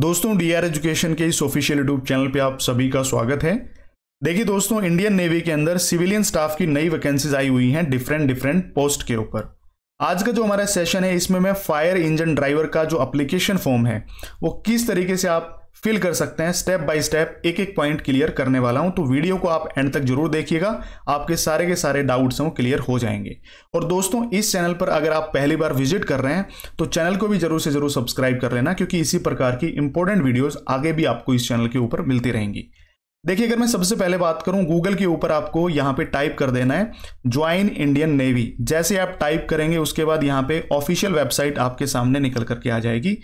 दोस्तों D R education के इस ऑफिशियल यूट्यूब चैनल पे आप सभी का स्वागत है देखिए दोस्तों इंडियन नेवी के अंदर सिविलियन स्टाफ की नई वैकेंसीज आई हुई हैं डिफरेंट डिफरेंट पोस्ट के ऊपर आज का जो हमारा सेशन है इसमें मैं फायर इंजन ड्राइवर का जो अप्लीकेशन फॉर्म है वो किस तरीके से आप फिल कर सकते हैं स्टेप बाय स्टेप एक एक पॉइंट क्लियर करने वाला हूं तो वीडियो को आप एंड तक जरूर देखिएगा आपके सारे के सारे डाउट्स हैं वो क्लियर हो जाएंगे और दोस्तों इस चैनल पर अगर आप पहली बार विजिट कर रहे हैं तो चैनल को भी जरूर से जरूर सब्सक्राइब कर लेना क्योंकि इसी प्रकार की इंपॉर्टेंट वीडियोज आगे भी आपको इस चैनल के ऊपर मिलती रहेंगी देखिए अगर मैं सबसे पहले बात करूं गूगल के ऊपर आपको यहां पे टाइप कर देना है ज्वाइन इंडियन नेवी जैसे आप टाइप करेंगे उसके बाद यहां पे ऑफिशियल वेबसाइट आपके सामने निकल करके आ जाएगी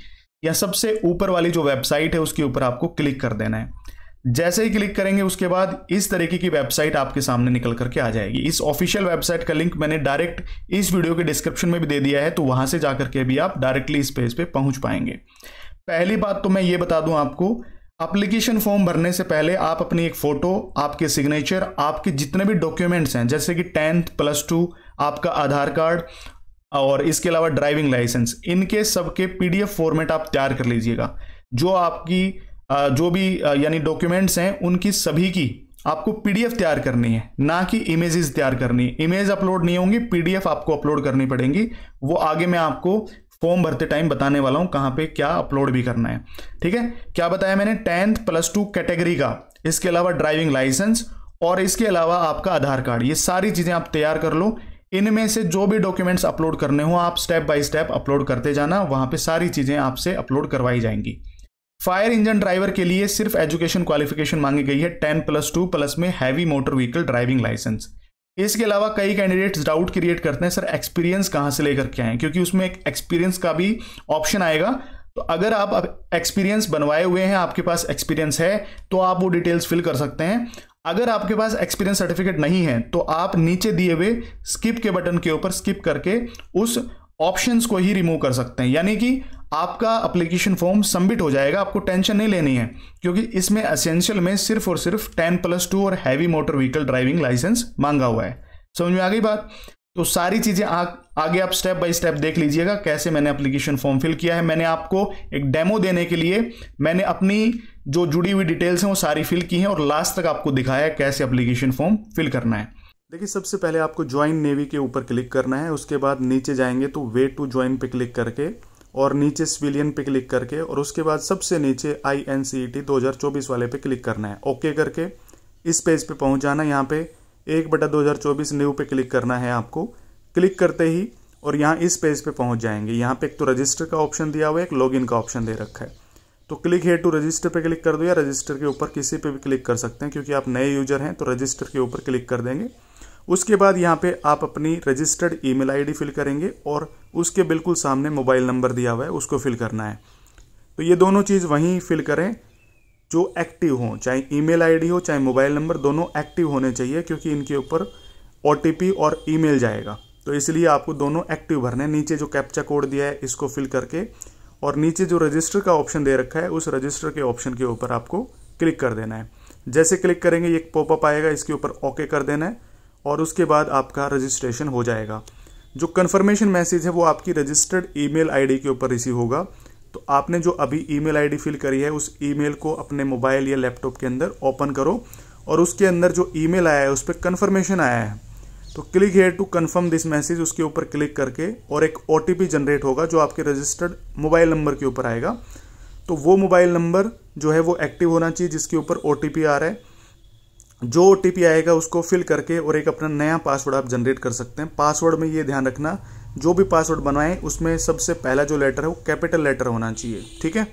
या सबसे ऊपर वाली जो वेबसाइट है उसके ऊपर आपको क्लिक कर देना है जैसे ही क्लिक करेंगे उसके बाद इस तरीके की वेबसाइट आपके सामने निकल करके आ जाएगी इस ऑफिशियल वेबसाइट का लिंक मैंने डायरेक्ट इस वीडियो के डिस्क्रिप्शन में भी दे दिया है तो वहां से जाकर के भी आप डायरेक्टली इस पेज पे पहुंच पाएंगे पहली बात तो मैं ये बता दूं आपको अप्लीकेशन फॉर्म भरने से पहले आप अपनी एक फ़ोटो आपके सिग्नेचर आपके जितने भी डॉक्यूमेंट्स हैं जैसे कि टेंथ प्लस टू आपका आधार कार्ड और इसके अलावा ड्राइविंग लाइसेंस इनके सबके पीडीएफ फॉर्मेट आप तैयार कर लीजिएगा जो आपकी जो भी यानी डॉक्यूमेंट्स हैं उनकी सभी की आपको पीडीएफ तैयार करनी है ना कि इमेजेस तैयार करनी है इमेज अपलोड नहीं होंगी पीडीएफ आपको अपलोड करनी पड़ेंगी वो आगे मैं आपको फॉर्म भरते टाइम बताने वाला हूं कहाँ पे क्या अपलोड भी करना है ठीक है क्या बताया मैंने टेंथ प्लस टू कैटेगरी का इसके अलावा ड्राइविंग लाइसेंस और इसके अलावा आपका आधार कार्ड ये सारी चीजें आप तैयार कर लो इनमें से जो भी डॉक्यूमेंट्स अपलोड करने हो आप स्टेप बाय स्टेप अपलोड करते जाना वहां पे सारी चीज़ें आपसे अपलोड करवाई जाएंगी फायर इंजन ड्राइवर के लिए सिर्फ एजुकेशन क्वालिफिकेशन मांगी गई है टेन प्लस टू प्लस में heavy motor vehicle driving licence इसके अलावा कई कैंडिडेट्स डाउट क्रिएट करते हैं सर एक्सपीरियंस कहाँ से लेकर के आए क्योंकि उसमें एक एक्सपीरियंस का भी ऑप्शन आएगा तो अगर आप एक्सपीरियंस बनवाए हुए हैं आपके पास एक्सपीरियंस है तो आप वो डिटेल्स फिल कर सकते हैं अगर आपके पास एक्सपीरियंस सर्टिफिकेट नहीं है तो आप नीचे दिए हुए स्किप के बटन के ऊपर स्किप करके उस ऑप्शंस को ही रिमूव कर सकते हैं यानी कि आपका अप्लीकेशन फॉर्म सबमिट हो जाएगा आपको टेंशन नहीं लेनी है क्योंकि इसमें असेंशियल में सिर्फ और सिर्फ टेन प्लस टू और heavy motor vehicle driving licence मांगा हुआ है समझ में आ गई बात तो सारी चीज़ें आगे आप स्टेप बाय स्टेप देख लीजिएगा कैसे मैंने एप्लीकेशन फॉर्म फिल किया है मैंने आपको एक डेमो देने के लिए मैंने अपनी जो जुड़ी हुई डिटेल्स हैं वो सारी फिल की हैं और लास्ट तक आपको दिखाया है कैसे एप्लीकेशन फॉर्म फिल करना है देखिए सबसे पहले आपको ज्वाइन नेवी के ऊपर क्लिक करना है उसके बाद नीचे जाएंगे तो वे टू ज्वाइन पे क्लिक करके और नीचे सिविलियन पे क्लिक करके और उसके बाद सबसे नीचे I N C E T दो हजार चौबीस वाले पे क्लिक करना है ओके करके इस पेज पे पहुंच जाना यहाँ पे एक बटा दो हज़ार चौबीस न्यू पे क्लिक करना है आपको क्लिक करते ही और यहाँ इस पेज पे पहुँच जाएंगे यहाँ पे एक तो रजिस्टर का ऑप्शन दिया हुआ है एक लॉगिन का ऑप्शन दे रखा है तो क्लिक हेयर टू रजिस्टर पे क्लिक कर दो या रजिस्टर के ऊपर किसी पे भी क्लिक कर सकते हैं क्योंकि आप नए यूजर हैं तो रजिस्टर के ऊपर क्लिक कर देंगे उसके बाद यहाँ पे आप अपनी रजिस्टर्ड ई मेल फिल करेंगे और उसके बिल्कुल सामने मोबाइल नंबर दिया हुआ है उसको फिल करना है तो ये दोनों चीज़ वहीं फिल करें जो एक्टिव हो चाहे ईमेल आईडी हो चाहे मोबाइल नंबर दोनों एक्टिव होने चाहिए क्योंकि इनके ऊपर ओ और ईमेल जाएगा तो इसलिए आपको दोनों एक्टिव भरने नीचे जो कैप्चा कोड दिया है इसको फिल करके और नीचे जो रजिस्टर का ऑप्शन दे रखा है उस रजिस्टर के ऑप्शन के ऊपर आपको क्लिक कर देना है जैसे क्लिक करेंगे एक पॉपअप आएगा इसके ऊपर ओके कर देना है और उसके बाद आपका रजिस्ट्रेशन हो जाएगा जो कन्फर्मेशन मैसेज है वो आपकी रजिस्टर्ड ईमेल आईडी के ऊपर रिसीव होगा तो आपने जो अभी ईमेल आईडी फिल करी है उस ईमेल को अपने मोबाइल या लैपटॉप के अंदर ओपन करो और उसके अंदर जो ईमेल आया है उस पर कन्फर्मेशन आया है तो click here to confirm this message उसके ऊपर क्लिक करके और एक ओ जनरेट होगा जो आपके रजिस्टर्ड मोबाइल नंबर के ऊपर आएगा तो वो मोबाइल नंबर जो है वो एक्टिव होना चाहिए जिसके ऊपर ओ आ रहा है जो ओ आएगा उसको फिल करके और एक अपना नया पासवर्ड आप जनरेट कर सकते हैं पासवर्ड में ये ध्यान रखना जो भी पासवर्ड बनाए उसमें सबसे पहला जो लेटर है वो कैपिटल लेटर होना चाहिए ठीक है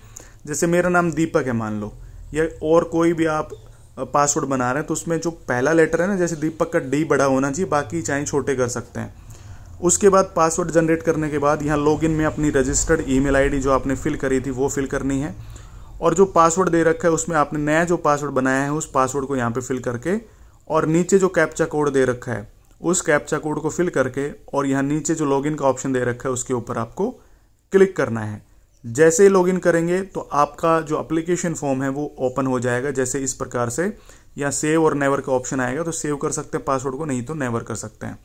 जैसे मेरा नाम दीपक है मान लो या और कोई भी आप पासवर्ड बना रहे हैं तो उसमें जो पहला लेटर है ना जैसे दीपक का डी बड़ा होना चाहिए बाकी चाहे छोटे कर सकते हैं उसके बाद पासवर्ड जनरेट करने के बाद यहाँ लॉगिन में अपनी रजिस्टर्ड ईमेल आईडी जो आपने फिल करी थी वो फिल करनी है और जो पासवर्ड दे रखा है उसमें आपने नया जो पासवर्ड बनाया है उस पासवर्ड को यहाँ पे फिल करके और नीचे जो कैप्चा कोड दे रखा है उस कैप्चा कोड को फिल करके और यहाँ नीचे जो लॉगिन का ऑप्शन दे रखा है उसके ऊपर आपको क्लिक करना है जैसे ही लॉगिन करेंगे तो आपका जो अप्लीकेशन फॉर्म है वो ओपन हो जाएगा जैसे इस प्रकार से यहाँ सेव और नेवर का ऑप्शन आएगा तो सेव कर सकते हैं पासवर्ड को नहीं तो नेवर कर सकते हैं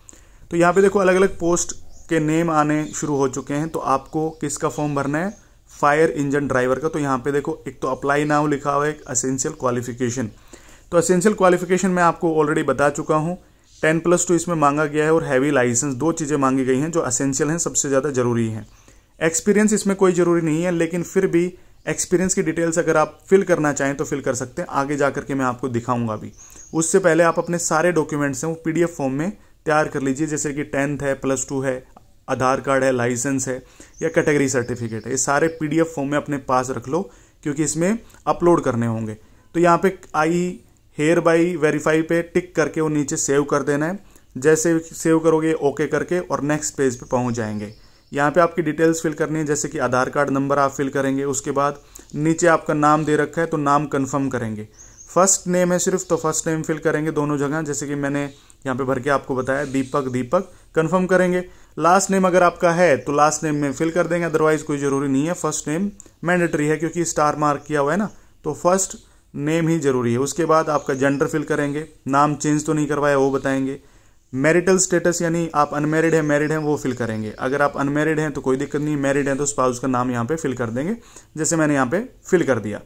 तो यहाँ पे देखो अलग अलग पोस्ट के नेम आने शुरू हो चुके हैं तो आपको किसका फॉर्म भरना है फायर इंजन ड्राइवर का तो यहाँ पे देखो एक तो अप्लाई नाउ लिखा हुआ है एक असेंशियल क्वालिफिकेशन तो असेंशियल क्वालिफिकेशन मैं आपको ऑलरेडी बता चुका हूँ टेन प्लस टू इसमें मांगा गया है और हैवी लाइसेंस दो चीज़ें मांगी गई हैं जो असेंशियल हैं सबसे ज़्यादा ज़रूरी हैं एक्सपीरियंस इसमें कोई ज़रूरी नहीं है लेकिन फिर भी एक्सपीरियंस की डिटेल्स अगर आप फिल करना चाहें तो फिल कर सकते हैं आगे जा करके मैं आपको दिखाऊंगा भी उससे पहले आप अपने सारे डॉक्यूमेंट्स हैं वो पी फॉर्म में तैयार कर लीजिए जैसे कि टेंथ है प्लस टू है आधार कार्ड है लाइसेंस है या कैटेगरी सर्टिफिकेट है ये सारे पी फॉर्म में अपने पास रख लो क्योंकि इसमें अपलोड करने होंगे तो यहाँ पे आई हेयर बाई वेरीफाई पे टिक करके वो नीचे सेव कर देना है जैसे सेव करोगे ओके करके और नेक्स्ट पेज पे पहुंच जाएंगे यहाँ पे आपकी डिटेल्स फिल करनी है जैसे कि आधार कार्ड नंबर आप फिल करेंगे उसके बाद नीचे आपका नाम दे रखा है तो नाम कन्फर्म करेंगे फर्स्ट नेम है सिर्फ तो फर्स्ट नेम फिल करेंगे दोनों जगह जैसे कि मैंने यहाँ पे भर के आपको बताया दीपक दीपक कन्फर्म करेंगे लास्ट नेम अगर आपका है तो लास्ट नेम में फिल कर देंगे अदरवाइज कोई ज़रूरी नहीं है फर्स्ट नेम मैंडेटरी है क्योंकि स्टार मार्क किया हुआ है ना तो फर्स्ट नेम ही जरूरी है उसके बाद आपका जेंडर फिल करेंगे नाम चेंज तो नहीं करवाया वो बताएंगे मैरिटल स्टेटस यानी आप अनमेरिड हैं मैरिड हैं वो फिल करेंगे अगर आप अनमेरिड हैं तो कोई दिक्कत नहीं मैरिड हैं तो स्पाउस का नाम यहाँ पे फिल कर देंगे जैसे मैंने यहाँ पे फिल कर दिया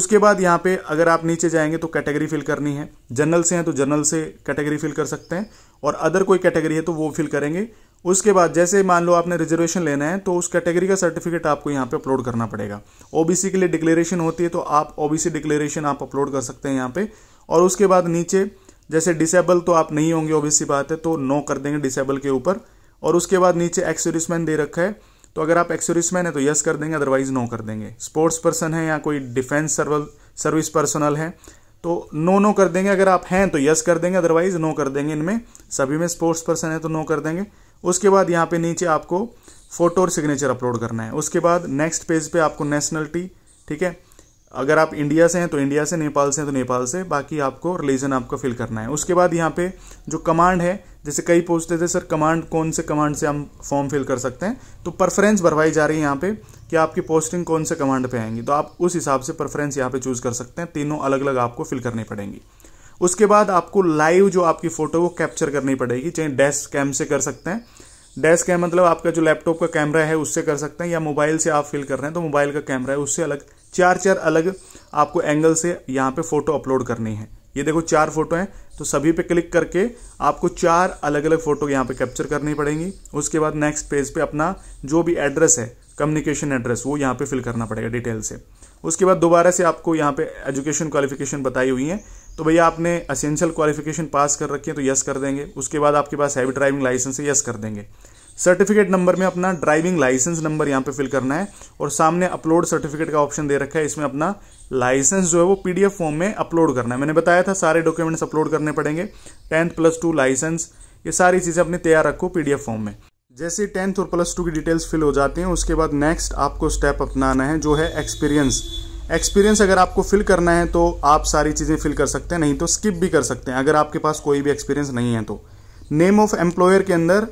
उसके बाद यहाँ पे अगर आप नीचे जाएंगे तो कैटेगरी फिल करनी है जनरल से हैं तो जनरल से कैटेगरी फिल कर सकते हैं और अदर कोई कैटेगरी है तो वो फिल करेंगे उसके बाद जैसे मान लो आपने रिजर्वेशन लेना है तो उस कैटेगरी का सर्टिफिकेट आपको यहाँ पे अपलोड करना पड़ेगा ओबीसी के लिए डिक्लेरेशन होती है तो आप ओबीसी डिक्लेरेशन आप अपलोड कर सकते हैं यहाँ पे और उसके बाद नीचे जैसे डिसेबल तो आप नहीं होंगे ओबीसी बात है तो नो कर देंगे डिसेबल के ऊपर और उसके बाद नीचे एक्सोरिसमैन दे रखा है तो अगर आप एक्सोरिसमैन है तो यस कर देंगे अदरवाइज नो कर देंगे स्पोर्ट्स पर्सन है या कोई डिफेंस सर्वल सर्विस पर्सनल है तो नो नो कर देंगे अगर आप हैं तो यस कर देंगे अदरवाइज नो कर देंगे इनमें सभी में स्पोर्ट्स पर्सन है तो नो कर देंगे उसके बाद यहाँ पे नीचे आपको फोटो और सिग्नेचर अपलोड करना है उसके बाद नेक्स्ट पेज पे आपको नेशनलिटी ठीक है अगर आप इंडिया से हैं तो इंडिया से नेपाल से हैं तो नेपाल से बाकी आपको रिलीजन आपको फिल करना है उसके बाद यहाँ पे जो कमांड है जैसे कई पूछते थे सर कमांड कौन से कमांड से हम फॉर्म फिल कर सकते हैं तो प्रेफरेंस भरवाई जा रही है यहाँ पे कि आपकी पोस्टिंग कौन से कमांड पे आएंगी तो आप उस हिसाब से प्रेफरेंस यहाँ पे चूज कर सकते हैं तीनों अलग अलग आपको फिल करनी पड़ेंगी उसके बाद आपको लाइव जो आपकी फोटो वो कैप्चर करनी पड़ेगी चाहे डेस्क कैम से कर सकते हैं डेस्क कैम मतलब आपका जो लैपटॉप का कैमरा है उससे कर सकते हैं या मोबाइल से आप फिल कर रहे हैं तो मोबाइल का कैमरा है उससे अलग चार चार अलग आपको एंगल से यहाँ पे फोटो अपलोड करनी है ये देखो चार फोटो हैं तो सभी पे क्लिक करके आपको चार अलग अलग फोटो यहाँ पे कैप्चर करनी पड़ेंगी उसके बाद नेक्स्ट पेज पे अपना जो भी एड्रेस है कम्युनिकेशन एड्रेस वो यहाँ पे फिल करना पड़ेगा डिटेल से उसके बाद दोबारा से आपको यहाँ पे एजुकेशन क्वालिफिकेशन बताई हुई है तो भैया आपने असेंशियल क्वालिफिकेशन पास कर रखी है तो यस कर देंगे उसके बाद आपके पास हैवी ड्राइविंग लाइसेंस है यस कर देंगे सर्टिफिकेट नंबर में अपना ड्राइविंग लाइसेंस नंबर यहाँ पे फिल करना है और सामने अपलोड सर्टिफिकेट का ऑप्शन दे रखा है इसमें अपना लाइसेंस जो है वो पीडीएफ फॉर्म में अपलोड करना है मैंने बताया था सारे डॉक्यूमेंट्स अपलोड करने पड़ेंगे टेंथ प्लस टू लाइसेंस ये सारी चीज़ें अपनी तैयार रखो पीडीएफ फॉर्म में जैसे टेंथ और प्लस टू की डिटेल्स फिल हो जाती हैं उसके बाद नेक्स्ट आपको स्टेप अपनाना है जो है एक्सपीरियंस एक्सपीरियंस अगर आपको फिल करना है तो आप सारी चीज़ें फिल कर सकते हैं नहीं तो स्किप भी कर सकते हैं अगर आपके पास कोई भी एक्सपीरियंस नहीं है तो नेम ऑफ एम्प्लॉयर के अंदर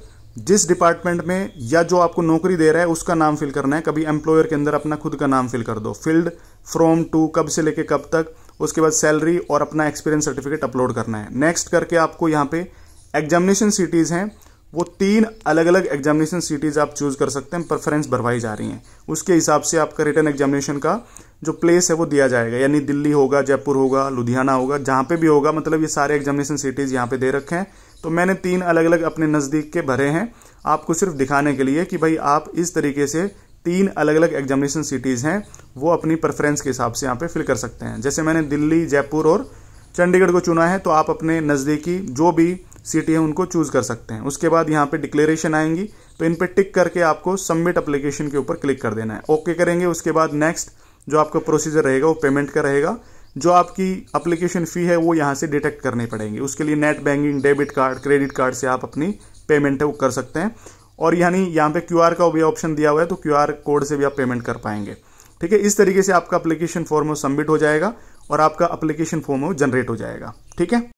जिस डिपार्टमेंट में या जो आपको नौकरी दे रहा है उसका नाम फिल करना है कभी एम्प्लॉयर के अंदर अपना खुद का नाम फिल कर दो फिल्ड फ्रॉम टू कब से लेके कब तक उसके बाद सैलरी और अपना एक्सपीरियंस सर्टिफिकेट अपलोड करना है नेक्स्ट करके आपको यहाँ पे एग्जामिनेशन सिटीज़ हैं वो तीन अलग अलग एग्जामिनेशन सिटीज़ आप चूज़ कर सकते हैं प्रेफरेंस भरवाई जा रही हैं उसके हिसाब से आपका रिटर्न एग्जामिनेशन का जो प्लेस है वो दिया जाएगा यानी दिल्ली होगा जयपुर होगा लुधियाना होगा जहाँ पे भी होगा मतलब ये सारे एग्जामिनेशन सिटीज़ यहाँ पे दे रखे हैं तो मैंने तीन अलग अलग अपने नज़दीक के भरे हैं आपको सिर्फ दिखाने के लिए कि भाई आप इस तरीके से तीन अलग अलग एग्जामिनेशन सिटीज़ हैं वो अपनी प्रेफरेंस के हिसाब से यहाँ पे फिल कर सकते हैं जैसे मैंने दिल्ली जयपुर और चंडीगढ़ को चुना है तो आप अपने नज़दीकी जो भी सिटी है उनको चूज कर सकते हैं उसके बाद यहाँ पे डिक्लेरेशन आएंगी तो इन पर टिक करके आपको सबमिट अप्लीकेशन के ऊपर क्लिक कर देना है ओके करेंगे उसके बाद नेक्स्ट जो आपका प्रोसीजर रहेगा वो पेमेंट का रहेगा जो आपकी अप्लीकेशन फ़ी है वो यहाँ से डिटेक्ट करनी पड़ेगी उसके लिए net banking debit card credit card से आप अपनी पेमेंट है वो कर सकते हैं और यानी यहाँ पे क्यूआर का भी ऑप्शन दिया हुआ है तो क्यूआर कोड से भी आप पेमेंट कर पाएंगे ठीक है इस तरीके से आपका अप्लीकेशन फॉर्म सबमिट हो जाएगा और आपका अप्लीकेशन फॉर्म जनरेट हो जाएगा ठीक है